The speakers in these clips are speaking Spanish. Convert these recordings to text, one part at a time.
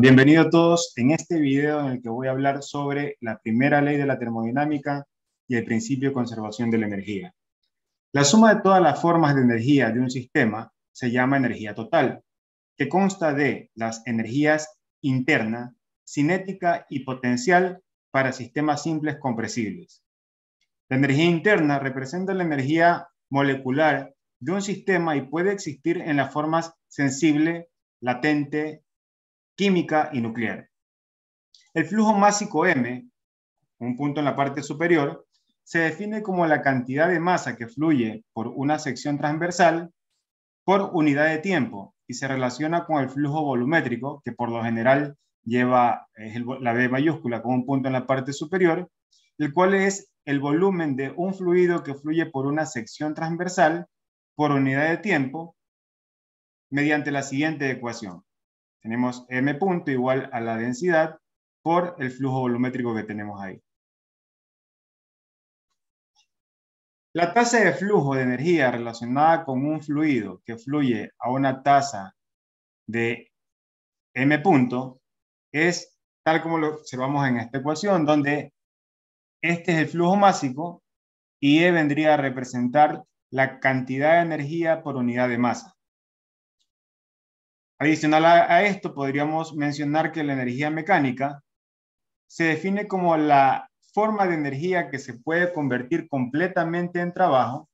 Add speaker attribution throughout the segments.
Speaker 1: Bienvenidos a todos en este video en el que voy a hablar sobre la primera ley de la termodinámica y el principio de conservación de la energía. La suma de todas las formas de energía de un sistema se llama energía total, que consta de las energías interna, cinética y potencial para sistemas simples compresibles. La energía interna representa la energía molecular de un sistema y puede existir en las formas sensible, latente, química y nuclear. El flujo másico M, un punto en la parte superior, se define como la cantidad de masa que fluye por una sección transversal por unidad de tiempo y se relaciona con el flujo volumétrico, que por lo general lleva la B mayúscula con un punto en la parte superior, el cual es el volumen de un fluido que fluye por una sección transversal por unidad de tiempo mediante la siguiente ecuación. Tenemos m punto igual a la densidad por el flujo volumétrico que tenemos ahí. La tasa de flujo de energía relacionada con un fluido que fluye a una tasa de m punto es tal como lo observamos en esta ecuación, donde este es el flujo másico y E vendría a representar la cantidad de energía por unidad de masa. Adicional a, esto, podríamos mencionar que la energía mecánica se define como la forma de energía que se puede convertir completamente en trabajo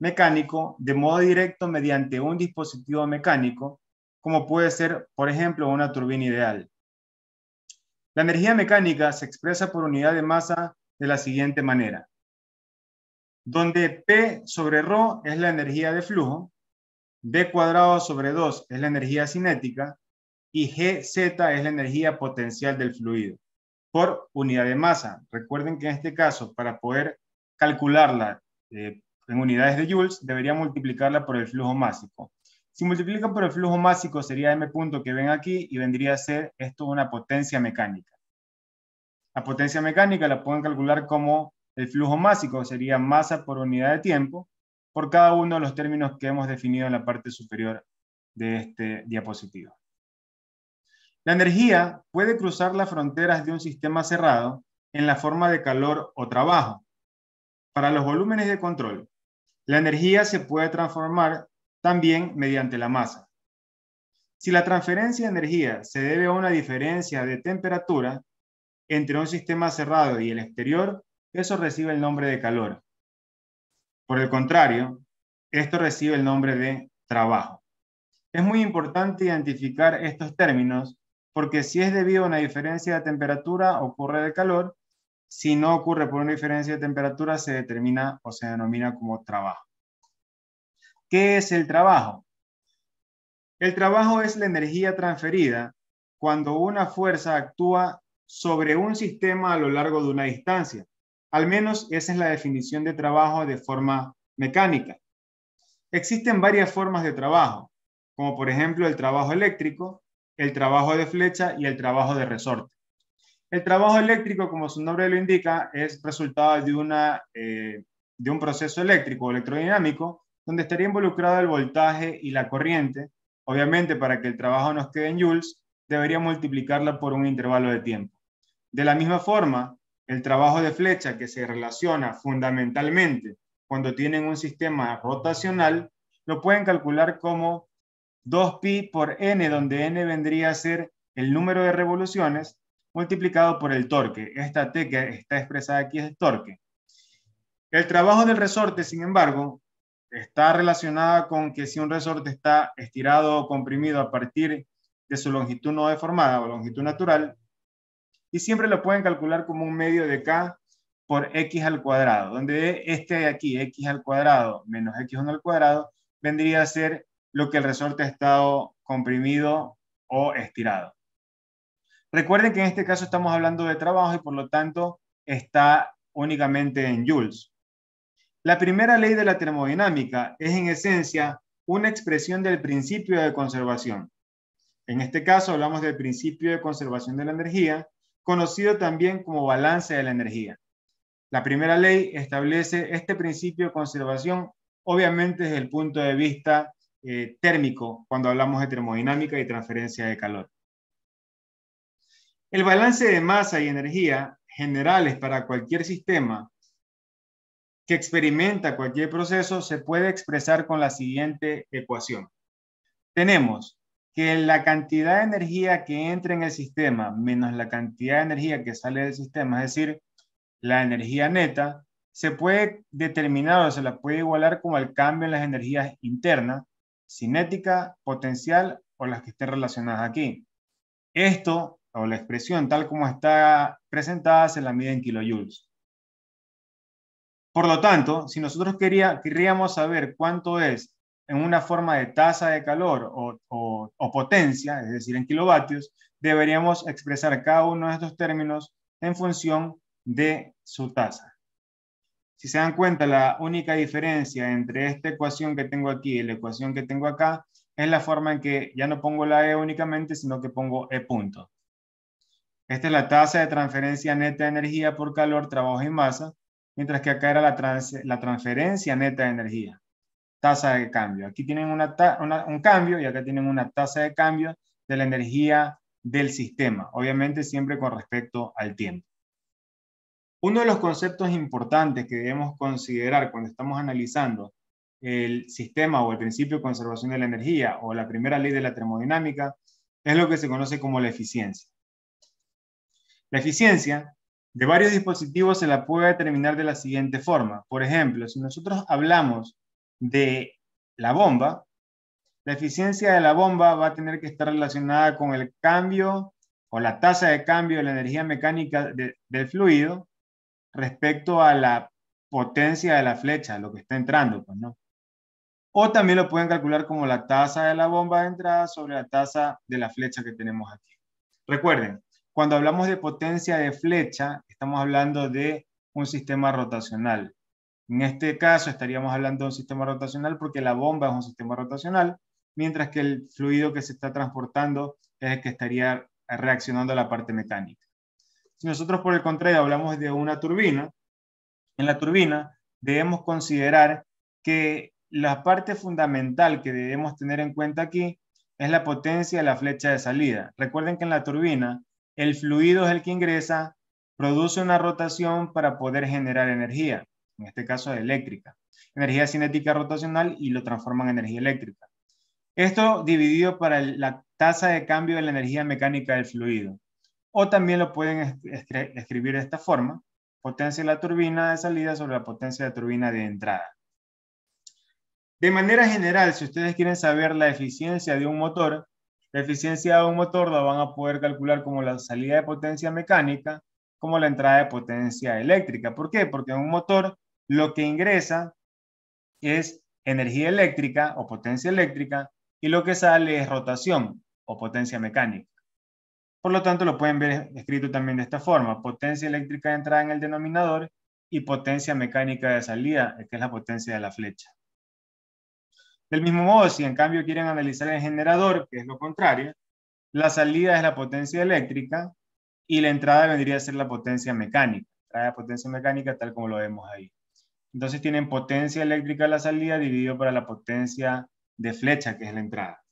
Speaker 1: mecánico de modo directo mediante un dispositivo mecánico, como puede ser, por ejemplo, una turbina ideal. La energía mecánica se expresa por unidad de masa de la siguiente manera, donde P sobre Rho es la energía de flujo B cuadrado sobre 2 es la energía cinética y GZ es la energía potencial del fluido por unidad de masa. Recuerden que en este caso, para poder calcularla eh, en unidades de joules, debería multiplicarla por el flujo másico. Si multiplican por el flujo másico sería M punto que ven aquí y vendría a ser esto una potencia mecánica. La potencia mecánica la pueden calcular como el flujo másico, sería masa por unidad de tiempo, por cada uno de los términos que hemos definido en la parte superior de este diapositivo. La energía puede cruzar las fronteras de un sistema cerrado en la forma de calor o trabajo. Para los volúmenes de control, la energía se puede transformar también mediante la masa. Si la transferencia de energía se debe a una diferencia de temperatura entre un sistema cerrado y el exterior, eso recibe el nombre de calor. Por el contrario, esto recibe el nombre de trabajo. Es muy importante identificar estos términos porque si es debido a una diferencia de temperatura, ocurre el calor. Si no ocurre por una diferencia de temperatura, se determina o se denomina como trabajo. ¿Qué es el trabajo? El trabajo es la energía transferida cuando una fuerza actúa sobre un sistema a lo largo de una distancia. Al menos esa es la definición de trabajo de forma mecánica. Existen varias formas de trabajo, como por ejemplo el trabajo eléctrico, el trabajo de flecha y el trabajo de resorte. El trabajo eléctrico, como su nombre lo indica, es resultado de, una, eh, de un proceso eléctrico o electrodinámico donde estaría involucrado el voltaje y la corriente. Obviamente, para que el trabajo nos quede en joules, debería multiplicarla por un intervalo de tiempo. De la misma forma, el trabajo de flecha que se relaciona fundamentalmente cuando tienen un sistema rotacional, lo pueden calcular como 2pi por n, donde n vendría a ser el número de revoluciones multiplicado por el torque. Esta T que está expresada aquí es el torque. El trabajo del resorte, sin embargo, está relacionado con que si un resorte está estirado o comprimido a partir de su longitud no deformada o longitud natural, y siempre lo pueden calcular como un medio de k por x al cuadrado, donde este de aquí, x al cuadrado menos x1 al cuadrado, vendría a ser lo que el resorte ha estado comprimido o estirado. Recuerden que en este caso estamos hablando de trabajo y por lo tanto está únicamente en joules. La primera ley de la termodinámica es en esencia una expresión del principio de conservación. En este caso hablamos del principio de conservación de la energía conocido también como balance de la energía. La primera ley establece este principio de conservación, obviamente desde el punto de vista eh, térmico, cuando hablamos de termodinámica y transferencia de calor. El balance de masa y energía generales para cualquier sistema que experimenta cualquier proceso se puede expresar con la siguiente ecuación. Tenemos que la cantidad de energía que entra en el sistema menos la cantidad de energía que sale del sistema, es decir, la energía neta, se puede determinar o se la puede igualar como el cambio en las energías internas, cinética, potencial o las que estén relacionadas aquí. Esto, o la expresión tal como está presentada, se la mide en kilojoules. Por lo tanto, si nosotros queríamos querríamos saber cuánto es en una forma de tasa de calor o, potencia, es decir, en kilovatios, deberíamos expresar cada uno de estos términos en función de su tasa. Si se dan cuenta, la única diferencia entre esta ecuación que tengo aquí y la ecuación que tengo acá es la forma en que ya no pongo la E únicamente, sino que pongo E punto. Esta es la tasa de transferencia neta de energía por calor, trabajo y masa, mientras que acá era la transferencia neta de energía tasa de cambio. Aquí tienen un cambio y acá tienen una tasa de cambio de la energía del sistema, obviamente siempre con respecto al tiempo. Uno de los conceptos importantes que debemos considerar cuando estamos analizando el sistema o el principio de conservación de la energía o la primera ley de la termodinámica es lo que se conoce como la eficiencia. La eficiencia de varios dispositivos se la puede determinar de la siguiente forma. Por ejemplo, si nosotros hablamos de la bomba, la eficiencia de la bomba va a tener que estar relacionada con el cambio o la tasa de cambio de la energía mecánica del fluido respecto a la potencia de la flecha, lo que está entrando, pues, ¿no? O también lo pueden calcular como la tasa de la bomba de entrada sobre la tasa de la flecha que tenemos aquí. Recuerden, cuando hablamos de potencia de flecha, estamos hablando de un sistema rotacional. En este caso estaríamos hablando de un sistema rotacional porque la bomba es un sistema rotacional, mientras que el fluido que se está transportando es el que estaría reaccionando a la parte mecánica. Si nosotros por el contrario hablamos de una turbina, en la turbina debemos considerar que la parte fundamental que debemos tener en cuenta aquí es la potencia de la flecha de salida. Recuerden que en la turbina el fluido es el que ingresa, produce una rotación para poder generar energía en este caso eléctrica, energía cinética rotacional y lo transforman en energía eléctrica. Esto dividido para la tasa de cambio de la energía mecánica del fluido. O también lo pueden escribir de esta forma, potencia de la turbina de salida sobre la potencia de la turbina de entrada. De manera general, si ustedes quieren saber la eficiencia de un motor, la eficiencia de un motor la van a poder calcular como la salida de potencia mecánica, como la entrada de potencia eléctrica. ¿Por qué? Porque un motor lo que ingresa es energía eléctrica o potencia eléctrica y lo que sale es rotación o potencia mecánica. Por lo tanto, lo pueden ver escrito también de esta forma. Potencia eléctrica de entrada en el denominador y potencia mecánica de salida, que es la potencia de la flecha. Del mismo modo, si en cambio quieren analizar el generador, que es lo contrario, la salida es la potencia eléctrica y la entrada vendría a ser la potencia mecánica. Trae potencia mecánica tal como lo vemos ahí. Entonces tienen potencia eléctrica la salida dividido para la potencia de flecha, que es la entrada.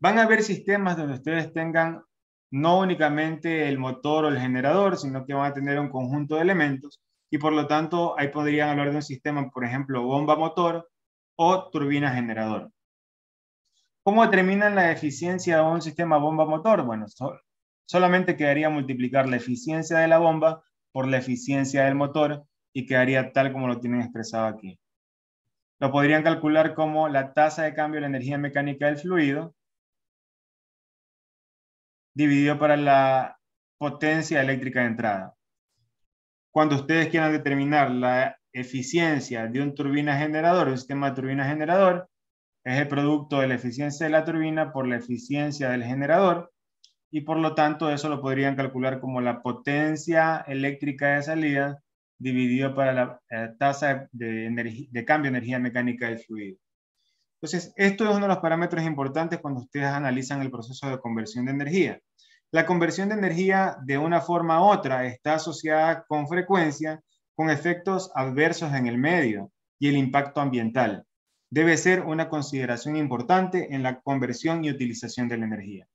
Speaker 1: Van a haber sistemas donde ustedes tengan no únicamente el motor o el generador, sino que van a tener un conjunto de elementos y por lo tanto ahí podrían hablar de un sistema, por ejemplo, bomba-motor o turbina-generador. ¿Cómo determinan la eficiencia de un sistema bomba-motor? Bueno, solamente quedaría multiplicar la eficiencia de la bomba por la eficiencia del motor y quedaría tal como lo tienen expresado aquí. Lo podrían calcular como la tasa de cambio de la energía mecánica del fluido dividido para la potencia eléctrica de entrada. Cuando ustedes quieran determinar la eficiencia de un turbina generador, un sistema de turbina generador, es el producto de la eficiencia de la turbina por la eficiencia del generador y por lo tanto eso lo podrían calcular como la potencia eléctrica de salida dividido para la, eh, tasa de, de cambio de energía mecánica del fluido. Entonces, esto es uno de los parámetros importantes cuando ustedes analizan el proceso de conversión de energía. La conversión de energía de una forma u otra está asociada con frecuencia con efectos adversos en el medio y el impacto ambiental. Debe ser una consideración importante en la conversión y utilización de la energía.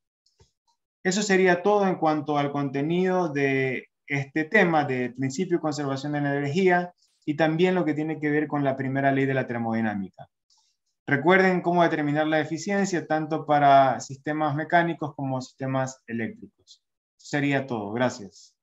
Speaker 1: Eso sería todo en cuanto al contenido de este tema de principio de conservación de la energía y también lo que tiene que ver con la primera ley de la termodinámica. Recuerden cómo determinar la eficiencia tanto para sistemas mecánicos como sistemas eléctricos. Sería todo. Gracias.